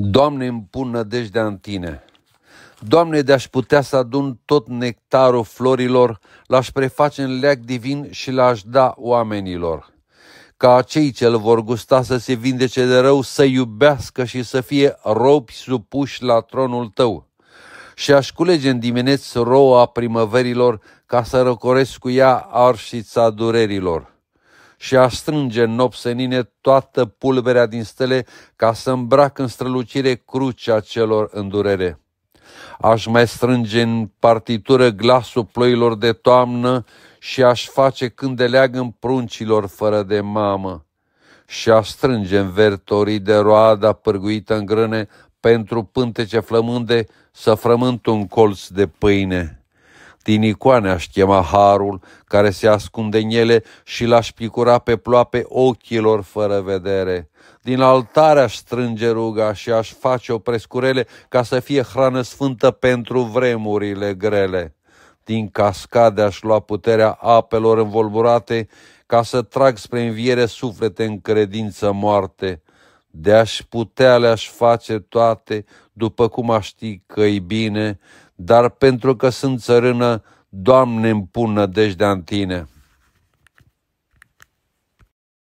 Doamne, îmi pun nădejdea în Tine. Doamne, de-aș putea să adun tot nectarul florilor, l-aș preface în leac divin și l-aș da oamenilor. Ca acei ce îl vor gusta să se vindece de rău, să iubească și să fie robi supuși la tronul Tău. Și aș culege în dimineți roa primăverilor, ca să răcoresc cu ea arșița durerilor și a strânge în nopsenine toată pulberea din stele ca să îmbrac în strălucire crucea celor în durere. Aș mai strânge în partitură glasul ploilor de toamnă și aș face când cândeleag în pruncilor fără de mamă și aș strânge în vertorii de roada pârguită în grâne pentru pântece flămânde să frământ un colț de pâine. Din icoane aș chema harul care se ascunde în ele și l-aș picura pe ploape ochilor fără vedere. Din altare aș strânge ruga și aș face o prescurele ca să fie hrană sfântă pentru vremurile grele. Din cascade aș lua puterea apelor învolburate ca să trag spre înviere suflete în credință moarte de aș putea le-aș face toate după cum aș ști că-i bine, dar pentru că sunt țărână, Doamne, îmi pun nădejdea în Tine.